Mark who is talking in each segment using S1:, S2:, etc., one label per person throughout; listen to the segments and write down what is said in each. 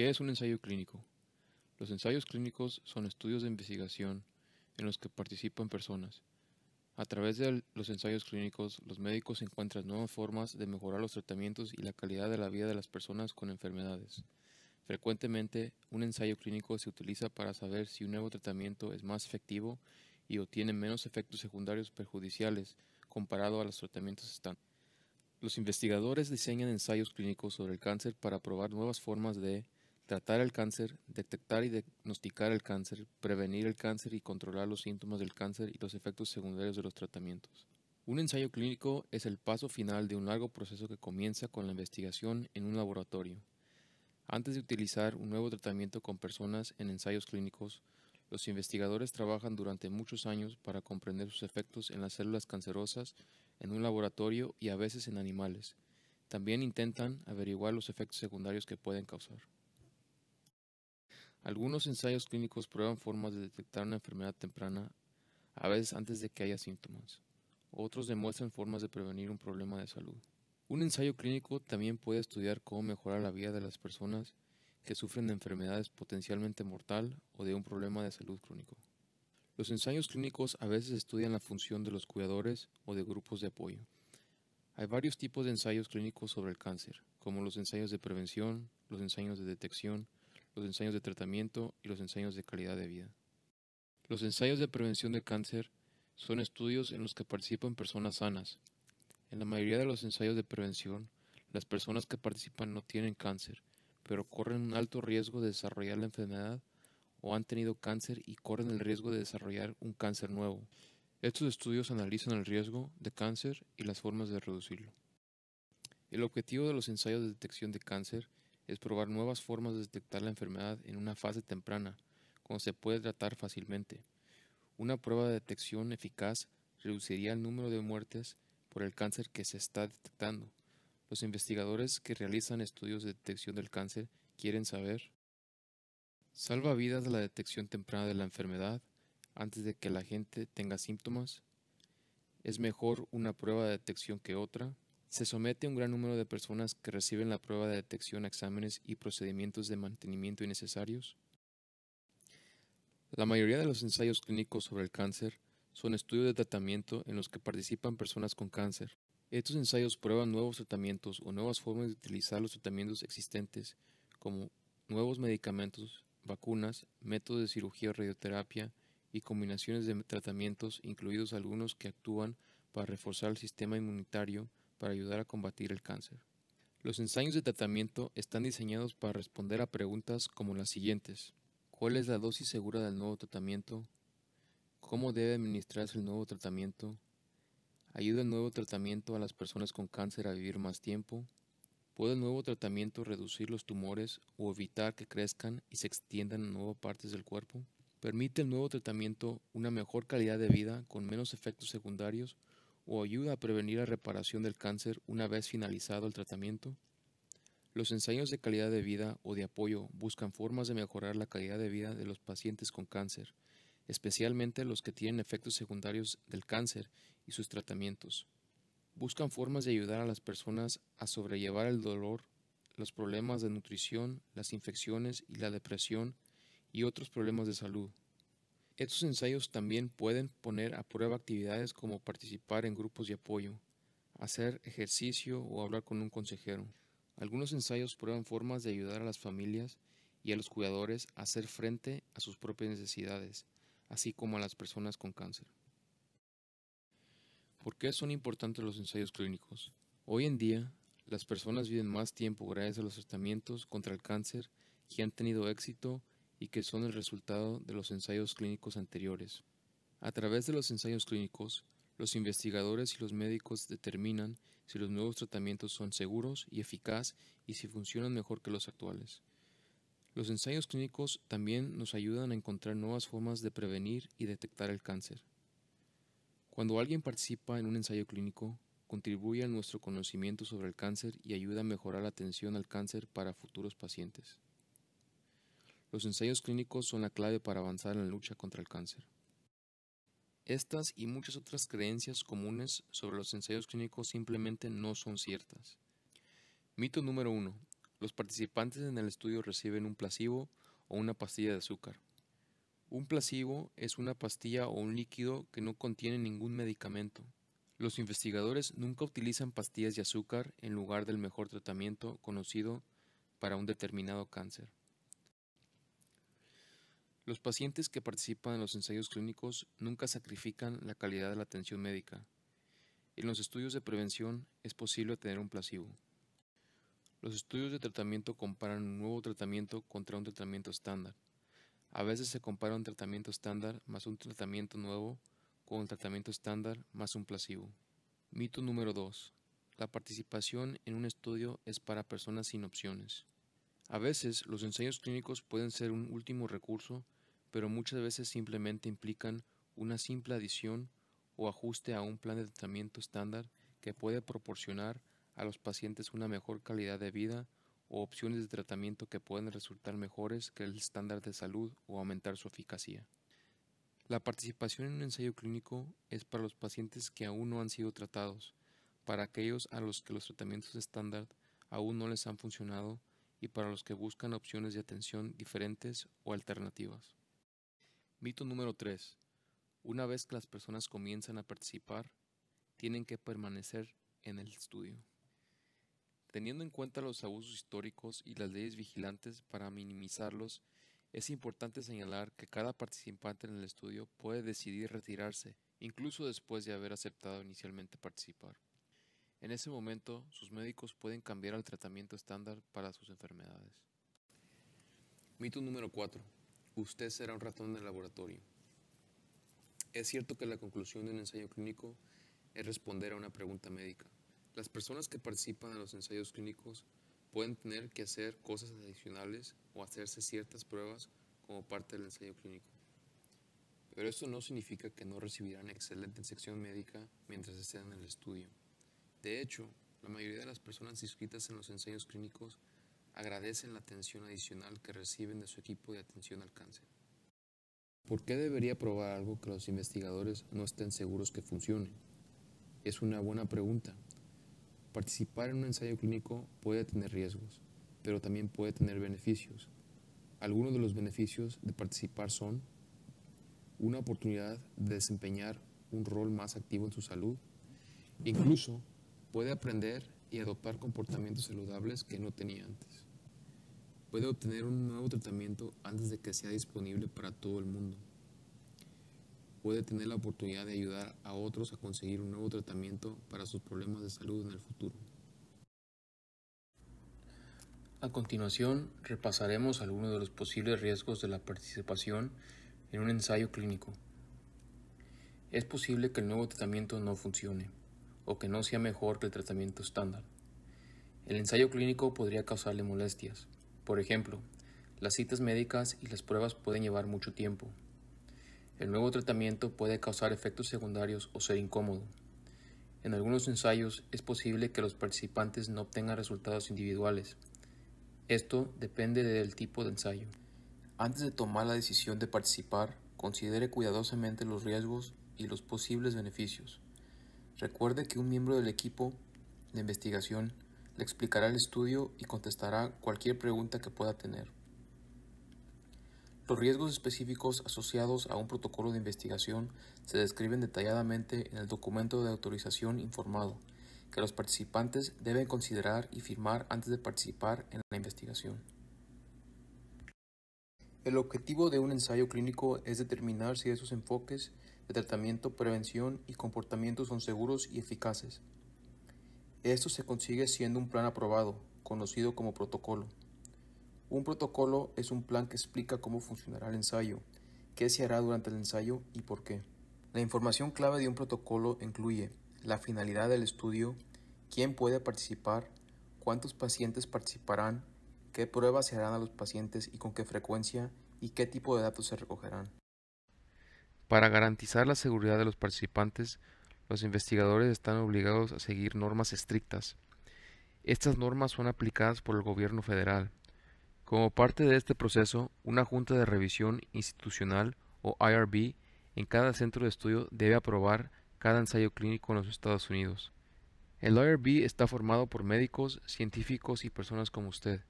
S1: ¿Qué es un ensayo clínico? Los ensayos clínicos son estudios de investigación en los que participan personas. A través de los ensayos clínicos, los médicos encuentran nuevas formas de mejorar los tratamientos y la calidad de la vida de las personas con enfermedades. Frecuentemente, un ensayo clínico se utiliza para saber si un nuevo tratamiento es más efectivo y obtiene menos efectos secundarios perjudiciales comparado a los tratamientos estándar. Los investigadores diseñan ensayos clínicos sobre el cáncer para probar nuevas formas de tratar el cáncer, detectar y diagnosticar el cáncer, prevenir el cáncer y controlar los síntomas del cáncer y los efectos secundarios de los tratamientos. Un ensayo clínico es el paso final de un largo proceso que comienza con la investigación en un laboratorio. Antes de utilizar un nuevo tratamiento con personas en ensayos clínicos, los investigadores trabajan durante muchos años para comprender sus efectos en las células cancerosas en un laboratorio y a veces en animales. También intentan averiguar los efectos secundarios que pueden causar. Algunos ensayos clínicos prueban formas de detectar una enfermedad temprana, a veces antes de que haya síntomas. Otros demuestran formas de prevenir un problema de salud. Un ensayo clínico también puede estudiar cómo mejorar la vida de las personas que sufren de enfermedades potencialmente mortal o de un problema de salud crónico. Los ensayos clínicos a veces estudian la función de los cuidadores o de grupos de apoyo. Hay varios tipos de ensayos clínicos sobre el cáncer, como los ensayos de prevención, los ensayos de detección, los ensayos de tratamiento y los ensayos de calidad de vida. Los ensayos de prevención de cáncer son estudios en los que participan personas sanas. En la mayoría de los ensayos de prevención, las personas que participan no tienen cáncer, pero corren un alto riesgo de desarrollar la enfermedad o han tenido cáncer y corren el riesgo de desarrollar un cáncer nuevo. Estos estudios analizan el riesgo de cáncer y las formas de reducirlo. El objetivo de los ensayos de detección de cáncer es probar nuevas formas de detectar la enfermedad en una fase temprana, cuando se puede tratar fácilmente. Una prueba de detección eficaz reduciría el número de muertes por el cáncer que se está detectando. Los investigadores que realizan estudios de detección del cáncer quieren saber. ¿Salva vidas la detección temprana de la enfermedad antes de que la gente tenga síntomas? ¿Es mejor una prueba de detección que otra? Se somete a un gran número de personas que reciben la prueba de detección exámenes y procedimientos de mantenimiento innecesarios. La mayoría de los ensayos clínicos sobre el cáncer son estudios de tratamiento en los que participan personas con cáncer. Estos ensayos prueban nuevos tratamientos o nuevas formas de utilizar los tratamientos existentes, como nuevos medicamentos, vacunas, métodos de cirugía o radioterapia y combinaciones de tratamientos, incluidos algunos que actúan para reforzar el sistema inmunitario para ayudar a combatir el cáncer. Los ensayos de tratamiento están diseñados para responder a preguntas como las siguientes. ¿Cuál es la dosis segura del nuevo tratamiento? ¿Cómo debe administrarse el nuevo tratamiento? ¿Ayuda el nuevo tratamiento a las personas con cáncer a vivir más tiempo? ¿Puede el nuevo tratamiento reducir los tumores o evitar que crezcan y se extiendan a nuevas partes del cuerpo? ¿Permite el nuevo tratamiento una mejor calidad de vida con menos efectos secundarios o ayuda a prevenir la reparación del cáncer una vez finalizado el tratamiento? Los ensayos de calidad de vida o de apoyo buscan formas de mejorar la calidad de vida de los pacientes con cáncer, especialmente los que tienen efectos secundarios del cáncer y sus tratamientos. Buscan formas de ayudar a las personas a sobrellevar el dolor, los problemas de nutrición, las infecciones y la depresión y otros problemas de salud. Estos ensayos también pueden poner a prueba actividades como participar en grupos de apoyo, hacer ejercicio o hablar con un consejero. Algunos ensayos prueban formas de ayudar a las familias y a los cuidadores a hacer frente a sus propias necesidades, así como a las personas con cáncer. ¿Por qué son importantes los ensayos clínicos? Hoy en día, las personas viven más tiempo gracias a los tratamientos contra el cáncer que han tenido éxito y que son el resultado de los ensayos clínicos anteriores. A través de los ensayos clínicos, los investigadores y los médicos determinan si los nuevos tratamientos son seguros y eficaz y si funcionan mejor que los actuales. Los ensayos clínicos también nos ayudan a encontrar nuevas formas de prevenir y detectar el cáncer. Cuando alguien participa en un ensayo clínico, contribuye a nuestro conocimiento sobre el cáncer y ayuda a mejorar la atención al cáncer para futuros pacientes. Los ensayos clínicos son la clave para avanzar en la lucha contra el cáncer. Estas y muchas otras creencias comunes sobre los ensayos clínicos simplemente no son ciertas. Mito número uno. Los participantes en el estudio reciben un placebo o una pastilla de azúcar. Un placebo es una pastilla o un líquido que no contiene ningún medicamento. Los investigadores nunca utilizan pastillas de azúcar en lugar del mejor tratamiento conocido para un determinado cáncer. Los pacientes que participan en los ensayos clínicos nunca sacrifican la calidad de la atención médica. En los estudios de prevención es posible tener un placebo. Los estudios de tratamiento comparan un nuevo tratamiento contra un tratamiento estándar. A veces se compara un tratamiento estándar más un tratamiento nuevo con un tratamiento estándar más un placebo. Mito número 2. La participación en un estudio es para personas sin opciones. A veces los ensayos clínicos pueden ser un último recurso, pero muchas veces simplemente implican una simple adición o ajuste a un plan de tratamiento estándar que puede proporcionar a los pacientes una mejor calidad de vida o opciones de tratamiento que pueden resultar mejores que el estándar de salud o aumentar su eficacia. La participación en un ensayo clínico es para los pacientes que aún no han sido tratados, para aquellos a los que los tratamientos estándar aún no les han funcionado y para los que buscan opciones de atención diferentes o alternativas. Mito número 3. Una vez que las personas comienzan a participar, tienen que permanecer en el estudio. Teniendo en cuenta los abusos históricos y las leyes vigilantes para minimizarlos, es importante señalar que cada participante en el estudio puede decidir retirarse, incluso después de haber aceptado inicialmente participar. En ese momento, sus médicos pueden cambiar al tratamiento estándar para sus enfermedades. Mito número 4. Usted será un ratón de laboratorio. Es cierto que la conclusión de un ensayo clínico es responder a una pregunta médica. Las personas que participan en los ensayos clínicos pueden tener que hacer cosas adicionales o hacerse ciertas pruebas como parte del ensayo clínico. Pero esto no significa que no recibirán excelente sección médica mientras estén en el estudio. De hecho, la mayoría de las personas inscritas en los ensayos clínicos agradecen la atención adicional que reciben de su equipo de atención al cáncer. ¿Por qué debería probar algo que los investigadores no estén seguros que funcione? Es una buena pregunta. Participar en un ensayo clínico puede tener riesgos, pero también puede tener beneficios. Algunos de los beneficios de participar son una oportunidad de desempeñar un rol más activo en su salud, incluso Puede aprender y adoptar comportamientos saludables que no tenía antes. Puede obtener un nuevo tratamiento antes de que sea disponible para todo el mundo. Puede tener la oportunidad de ayudar a otros a conseguir un nuevo tratamiento para sus problemas de salud en el futuro. A continuación, repasaremos algunos de los posibles riesgos de la participación en un ensayo clínico. Es posible que el nuevo tratamiento no funcione o que no sea mejor que el tratamiento estándar. El ensayo clínico podría causarle molestias. Por ejemplo, las citas médicas y las pruebas pueden llevar mucho tiempo. El nuevo tratamiento puede causar efectos secundarios o ser incómodo. En algunos ensayos es posible que los participantes no obtengan resultados individuales. Esto depende del tipo de ensayo. Antes de tomar la decisión de participar, considere cuidadosamente los riesgos y los posibles beneficios. Recuerde que un miembro del equipo de investigación le explicará el estudio y contestará cualquier pregunta que pueda tener. Los riesgos específicos asociados a un protocolo de investigación se describen detalladamente en el documento de autorización informado que los participantes deben considerar y firmar antes de participar en la investigación. El objetivo de un ensayo clínico es determinar si esos enfoques el tratamiento, prevención y comportamiento son seguros y eficaces. Esto se consigue siendo un plan aprobado, conocido como protocolo. Un protocolo es un plan que explica cómo funcionará el ensayo, qué se hará durante el ensayo y por qué. La información clave de un protocolo incluye la finalidad del estudio, quién puede participar, cuántos pacientes participarán, qué pruebas se harán a los pacientes y con qué frecuencia y qué tipo de datos se recogerán. Para garantizar la seguridad de los participantes, los investigadores están obligados a seguir normas estrictas. Estas normas son aplicadas por el gobierno federal. Como parte de este proceso, una Junta de Revisión Institucional o IRB en cada centro de estudio debe aprobar cada ensayo clínico en los Estados Unidos. El IRB está formado por médicos, científicos y personas como usted,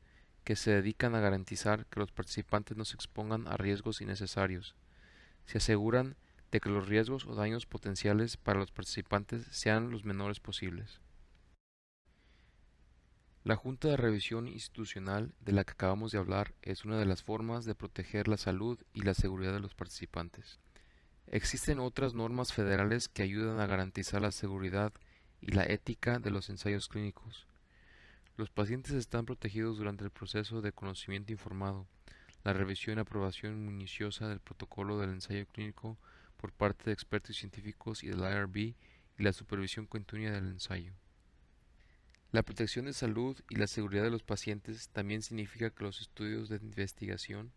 S1: que se dedican a garantizar que los participantes no se expongan a riesgos innecesarios se aseguran de que los riesgos o daños potenciales para los participantes sean los menores posibles. La Junta de Revisión Institucional de la que acabamos de hablar es una de las formas de proteger la salud y la seguridad de los participantes. Existen otras normas federales que ayudan a garantizar la seguridad y la ética de los ensayos clínicos. Los pacientes están protegidos durante el proceso de conocimiento informado, la revisión y aprobación minuciosa del protocolo del ensayo clínico por parte de expertos científicos y del IRB y la supervisión continua del ensayo. La protección de salud y la seguridad de los pacientes también significa que los estudios de investigación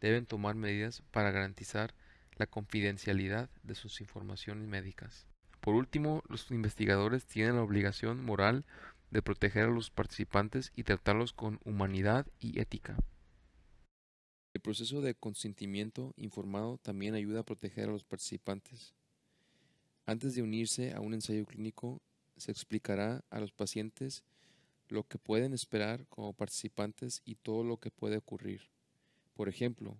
S1: deben tomar medidas para garantizar la confidencialidad de sus informaciones médicas. Por último, los investigadores tienen la obligación moral de proteger a los participantes y tratarlos con humanidad y ética. El proceso de consentimiento informado también ayuda a proteger a los participantes. Antes de unirse a un ensayo clínico, se explicará a los pacientes lo que pueden esperar como participantes y todo lo que puede ocurrir. Por ejemplo,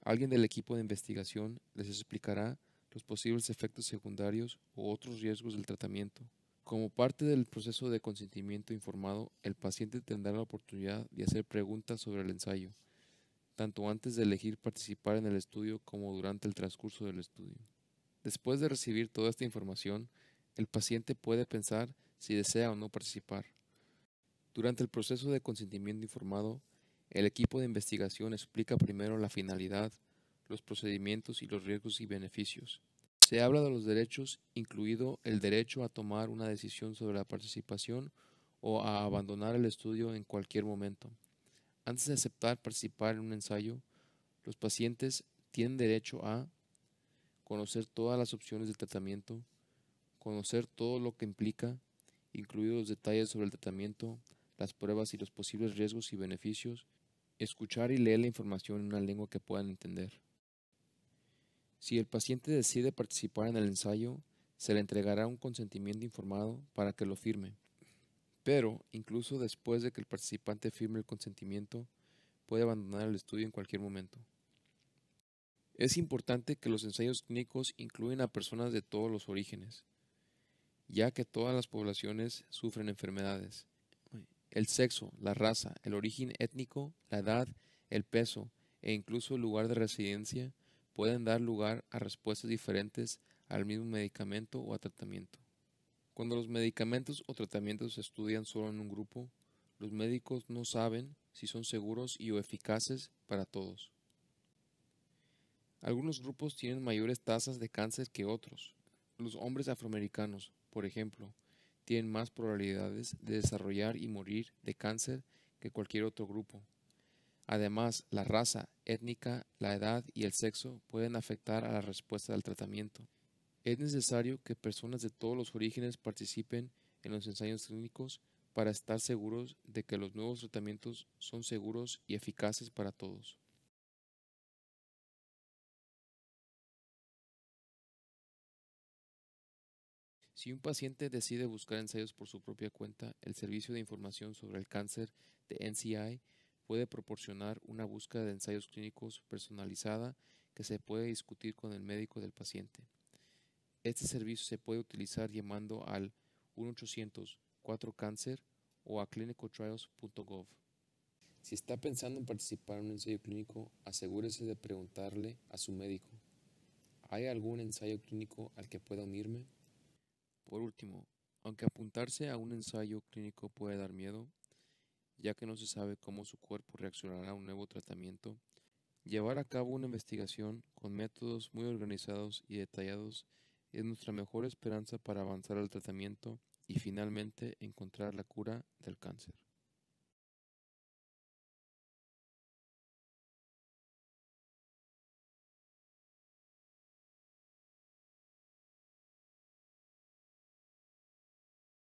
S1: alguien del equipo de investigación les explicará los posibles efectos secundarios u otros riesgos del tratamiento. Como parte del proceso de consentimiento informado, el paciente tendrá la oportunidad de hacer preguntas sobre el ensayo tanto antes de elegir participar en el estudio como durante el transcurso del estudio. Después de recibir toda esta información, el paciente puede pensar si desea o no participar. Durante el proceso de consentimiento informado, el equipo de investigación explica primero la finalidad, los procedimientos y los riesgos y beneficios. Se habla de los derechos, incluido el derecho a tomar una decisión sobre la participación o a abandonar el estudio en cualquier momento. Antes de aceptar participar en un ensayo, los pacientes tienen derecho a conocer todas las opciones de tratamiento, conocer todo lo que implica, incluidos los detalles sobre el tratamiento, las pruebas y los posibles riesgos y beneficios, escuchar y leer la información en una lengua que puedan entender. Si el paciente decide participar en el ensayo, se le entregará un consentimiento informado para que lo firme. Pero, incluso después de que el participante firme el consentimiento, puede abandonar el estudio en cualquier momento. Es importante que los ensayos clínicos incluyan a personas de todos los orígenes, ya que todas las poblaciones sufren enfermedades. El sexo, la raza, el origen étnico, la edad, el peso e incluso el lugar de residencia pueden dar lugar a respuestas diferentes al mismo medicamento o a tratamiento. Cuando los medicamentos o tratamientos se estudian solo en un grupo, los médicos no saben si son seguros y o eficaces para todos. Algunos grupos tienen mayores tasas de cáncer que otros. Los hombres afroamericanos, por ejemplo, tienen más probabilidades de desarrollar y morir de cáncer que cualquier otro grupo. Además, la raza, étnica, la edad y el sexo pueden afectar a la respuesta al tratamiento. Es necesario que personas de todos los orígenes participen en los ensayos clínicos para estar seguros de que los nuevos tratamientos son seguros y eficaces para todos. Si un paciente decide buscar ensayos por su propia cuenta, el Servicio de Información sobre el Cáncer de NCI puede proporcionar una búsqueda de ensayos clínicos personalizada que se puede discutir con el médico del paciente. Este servicio se puede utilizar llamando al 1-800-4-CANCER o a clinicaltrials.gov. Si está pensando en participar en un ensayo clínico, asegúrese de preguntarle a su médico, ¿hay algún ensayo clínico al que pueda unirme? Por último, aunque apuntarse a un ensayo clínico puede dar miedo, ya que no se sabe cómo su cuerpo reaccionará a un nuevo tratamiento, llevar a cabo una investigación con métodos muy organizados y detallados es nuestra mejor esperanza para avanzar al tratamiento y finalmente encontrar la cura del cáncer.